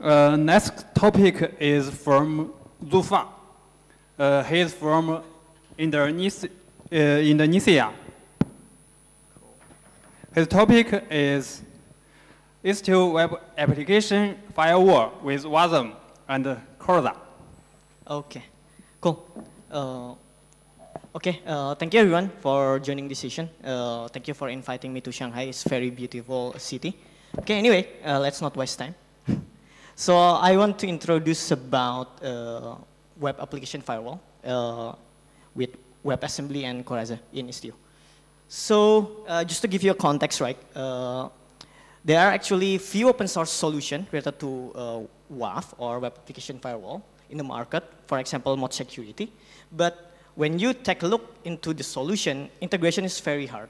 Uh, next topic is from Zufan. Uh, he is from Indonesia. Uh, His topic is Istio Web Application Firewall with WASM and Corza. Okay, cool. Uh, okay, uh, thank you everyone for joining this session. Uh, thank you for inviting me to Shanghai. It's a very beautiful city. Okay, anyway, uh, let's not waste time. So I want to introduce about uh, web application firewall uh, with WebAssembly and Corazza in Istio. So uh, just to give you a context, right? Uh, there are actually few open source solutions related to uh, WAF or web application firewall in the market. For example, mod security. But when you take a look into the solution, integration is very hard.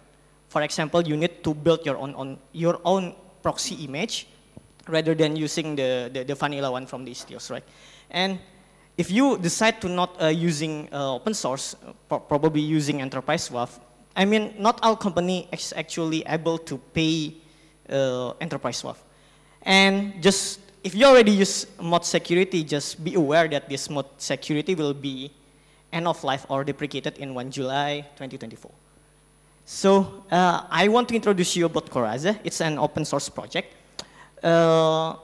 For example, you need to build your own, own your own proxy image rather than using the, the, the vanilla one from the Istio, right? And if you decide to not uh, using uh, open source, uh, probably using enterprise WAF, I mean, not all company is actually able to pay uh, enterprise WAF. And just, if you already use mod security, just be aware that this mod security will be end of life or deprecated in 1 July 2024. So uh, I want to introduce you about Coraza. It's an open source project. Uh,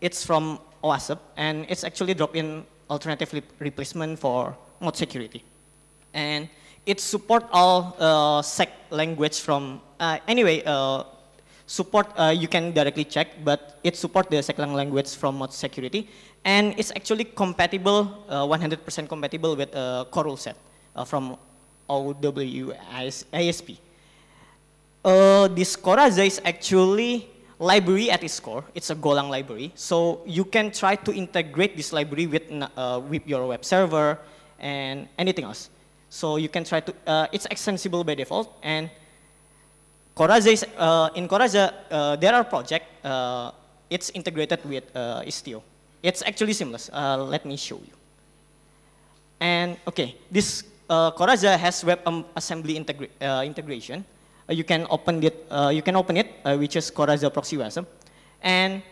it's from OASP, and it's actually drop-in alternative replacement for mod security. And it support all uh, SEC language from, uh, anyway, uh, support, uh, you can directly check, but it support the SEC language from mod security. And it's actually compatible, 100% uh, compatible with uh, Coral set uh, from OWASP. Uh, this Coraza is actually library at its core. It's a Golang library. So you can try to integrate this library with, uh, with your web server and anything else. So you can try to, uh, it's extensible by default. And Coraza is, uh, in Coraza, uh, there are projects, uh, it's integrated with uh, Istio. It's actually seamless. let me show you. And okay, this Coraza has WebAssembly um, integra integration. Uh, you can open it, uh, you can open it uh, which is Corazza Proxy WASM. And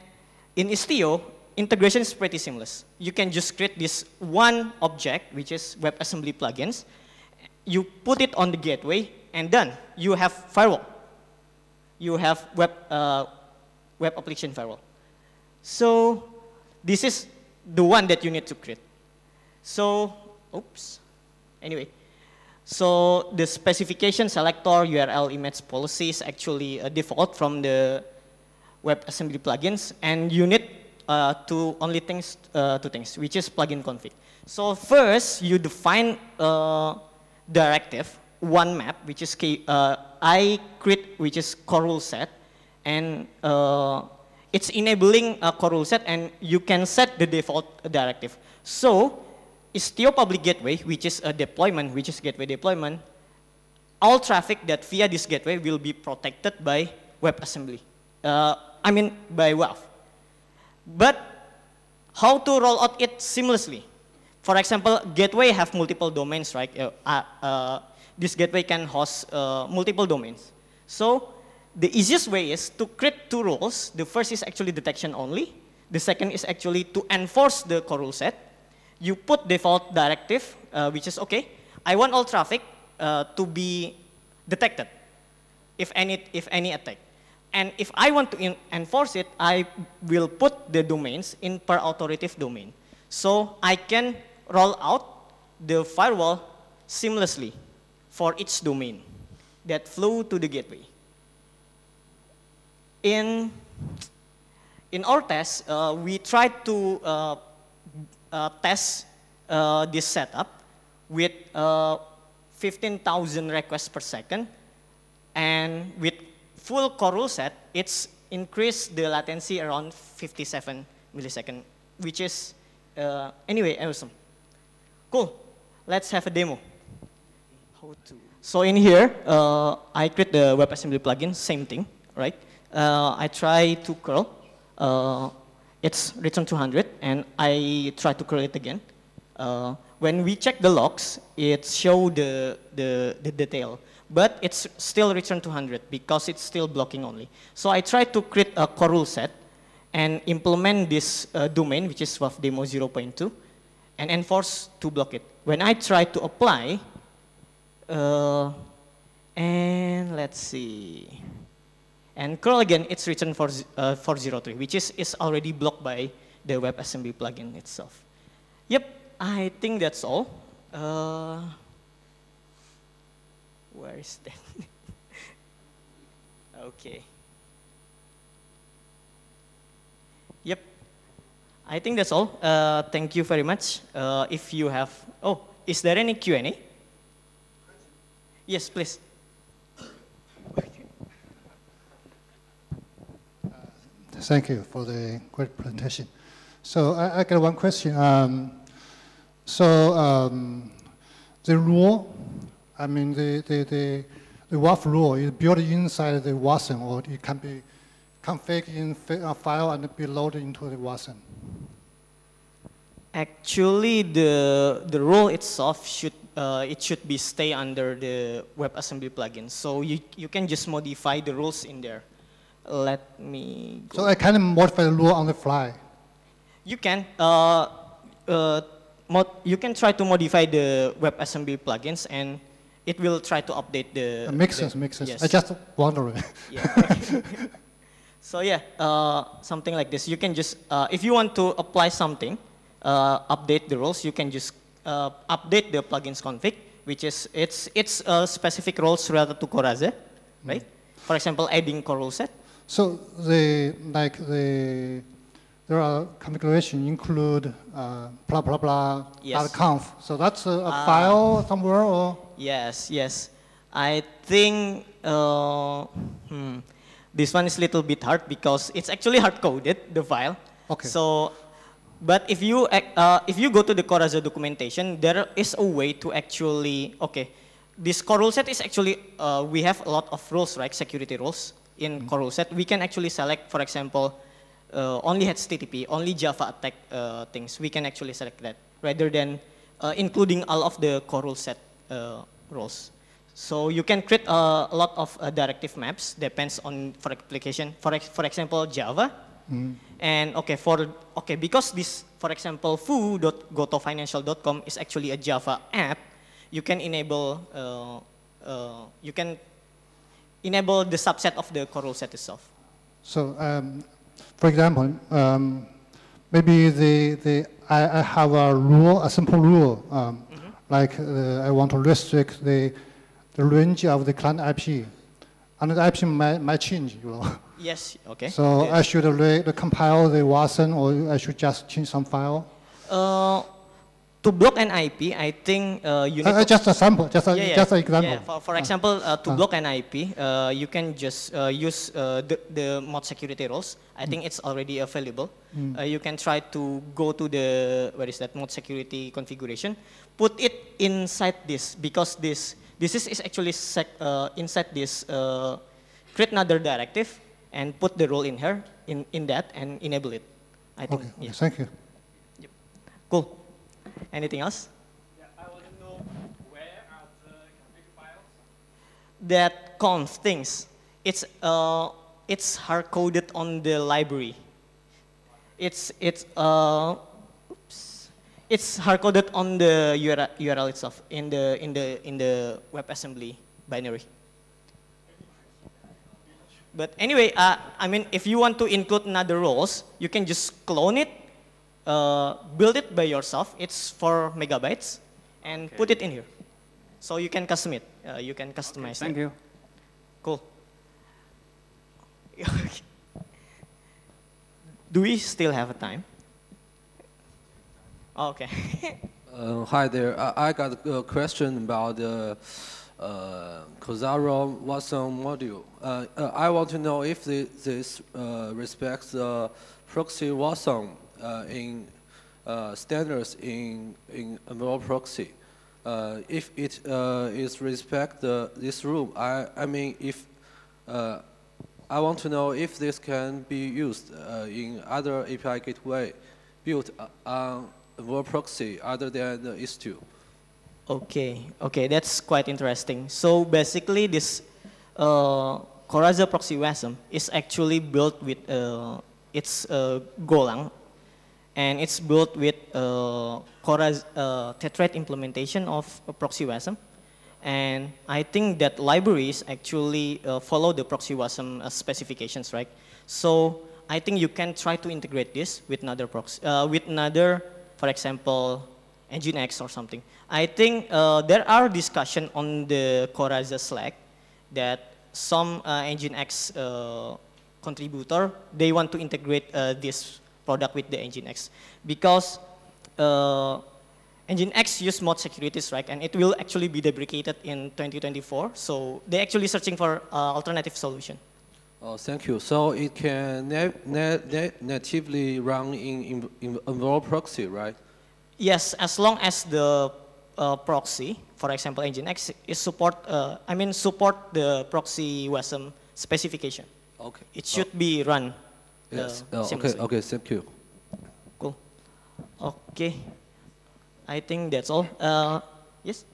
in Istio, integration is pretty seamless. You can just create this one object, which is WebAssembly plugins. You put it on the gateway, and then you have firewall. You have web, uh, web application firewall. So this is the one that you need to create. So, oops. Anyway, so the specification selector URL image policy is actually a uh, default from the WebAssembly plugins, and you need uh, to only things uh, two things, which is plugin config. So first, you define a uh, directive one map, which is key, uh, I create, which is core rule set, and uh, it's enabling a core rule set, and you can set the default directive. So Istio Public Gateway, which is a deployment, which is gateway deployment, all traffic that via this gateway will be protected by WebAssembly. Uh, I mean by WAF. But how to roll out it seamlessly? For example, gateway have multiple domains, right? Uh, uh, uh this gateway can host uh, multiple domains. So the easiest way is to create two rules. The first is actually detection only. The second is actually to enforce the core rule set you put default directive, uh, which is okay. I want all traffic uh, to be detected if any, if any attack. And if I want to enforce it, I will put the domains in per authoritative domain. So I can roll out the firewall seamlessly for each domain that flow to the gateway. In, in our test, uh, we tried to uh, uh, test uh, this setup with uh, 15,000 requests per second. And with full Corel set, it's increased the latency around 57 milliseconds, which is, uh, anyway, awesome. Cool. Let's have a demo. How to? So in here, uh, I create the WebAssembly plugin, same thing, right? Uh, I try to curl it's return 200, and I try to create again. Uh, when we check the logs, it show the, the, the detail, but it's still return 200 because it's still blocking only. So I try to create a core set and implement this uh, domain, which is WAF demo 0.2, and enforce to block it. When I try to apply, uh, and let's see. And curl again, it's written for uh, 403, which is, is already blocked by the WebAssembly plugin itself. Yep, I think that's all. Uh, where is that? okay. Yep, I think that's all. Uh, thank you very much. Uh, if you have, oh, is there any Q&A? Yes, please. thank you for the great presentation. So I, I got one question. Um, so um, the rule, I mean the, the, the, the WAF rule is built inside the Watson or it can be configured in a uh, file and be loaded into the Watson. Actually, the, the rule itself should uh, it should be stay under the WebAssembly plugin. So you, you can just modify the rules in there let me. Go. So I can modify the rule on the fly. You can. Uh, uh, mod you can try to modify the WebAssembly plugins and it will try to update the. Uh, makes the, sense, makes sense. Yes. I just wondering. Yeah. so yeah, uh, something like this. You can just, uh, if you want to apply something, uh, update the rules, you can just uh, update the plugins config, which is, it's, it's uh, specific roles related to Coraze, right? Mm. For example, adding core rule set, so the, like the, there are configuration include uh, blah, blah, blah, yes. .conf. So that's a, a uh, file somewhere or? Yes, yes. I think uh, hmm, this one is a little bit hard because it's actually hard-coded, the file. Okay. So, but if you, uh, if you go to the Corazza documentation, there is a way to actually, okay, this core rule set is actually, uh, we have a lot of rules, right? Security rules in mm-hmm. set, we can actually select, for example, uh, only HTTP, only Java attack uh, things. We can actually select that rather than uh, including all of the CoreOSet uh, roles. So you can create a lot of uh, directive maps, depends on for application. For, ex for example, Java. Mm. And okay, for okay, because this, for example, foo.gotofinancial.com is actually a Java app, you can enable, uh, uh, you can enable the subset of the coral set itself. So, um, for example, um, maybe the, the, I, I, have a rule, a simple rule, um, mm -hmm. like uh, I want to restrict the, the range of the client IP. And the IP might, might change, you know. Yes, okay. So okay. I should compile the Watson or I should just change some file? Uh, to block an IP, I think uh, you need uh, to just a sample, just a, yeah, yeah. just an example. Yeah, for, for example, uh, to uh. block an IP, uh, you can just uh, use the, the mod security rules. I mm. think it's already available. Mm. you can try to go to the where is that mod security configuration, put it inside this because this this is, is actually sec, inside this create another directive and put the role in here in in that and enable it. I think. Okay. Yeah. Thank you. Yep. Cool. Anything else? Yeah, I want to know where are the config files? That conf things. It's uh, it's hard coded on the library. It's it's uh, oops. it's hard coded on the URL, URL itself in the in the in the WebAssembly binary. But anyway, uh, I mean, if you want to include another roles, you can just clone it uh, build it by yourself. It's four megabytes, and okay. put it in here. So you can custom it. Uh, you can customize okay, thank it. Thank you. Cool. Do we still have a time? Oh, okay. uh, hi there. I, I, got a question about the uh, Cosaro Watson module. Uh, uh, I want to know if the, this respects the proxy Watson uh, in uh, standards in, in envelope proxy. Uh, if it is respect the, this rule, I, I mean, if I want to know if this can be used in other API gateway built on envelope proxy other than the 2 Okay, okay, that's quite interesting. So basically, this uh, Corazza proxy WASM is actually built with uh, its uh, Golang and it's built with uh, Cora's uh, Tetrad implementation of proxy WASM. And I think that libraries actually uh, follow the proxy WASM uh, specifications, right? So I think you can try to integrate this with another proxy, uh, with another, for example, Nginx or something. I think uh, there are discussion on the Coraza Slack that some Nginx contributor they want to integrate this product with the Nginx because uh, Nginx use mod securities, right? And it will actually be deprecated in 2024. So they're actually searching for uh, alternative solution. Oh, thank you. So it can na na na natively run in, in, in proxy, right? Yes, as long as the uh, proxy, for example, Nginx, is support. Uh, I mean, support the proxy WASM specification. Okay. It should oh. be run Yes. Uh, okay, okay, thank you. Cool. Okay. I think that's all. Uh, yes?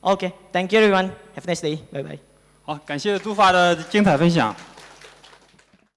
Okay, thank you everyone. Have a nice day. Bye bye. 好，感谢朱发的精彩分享。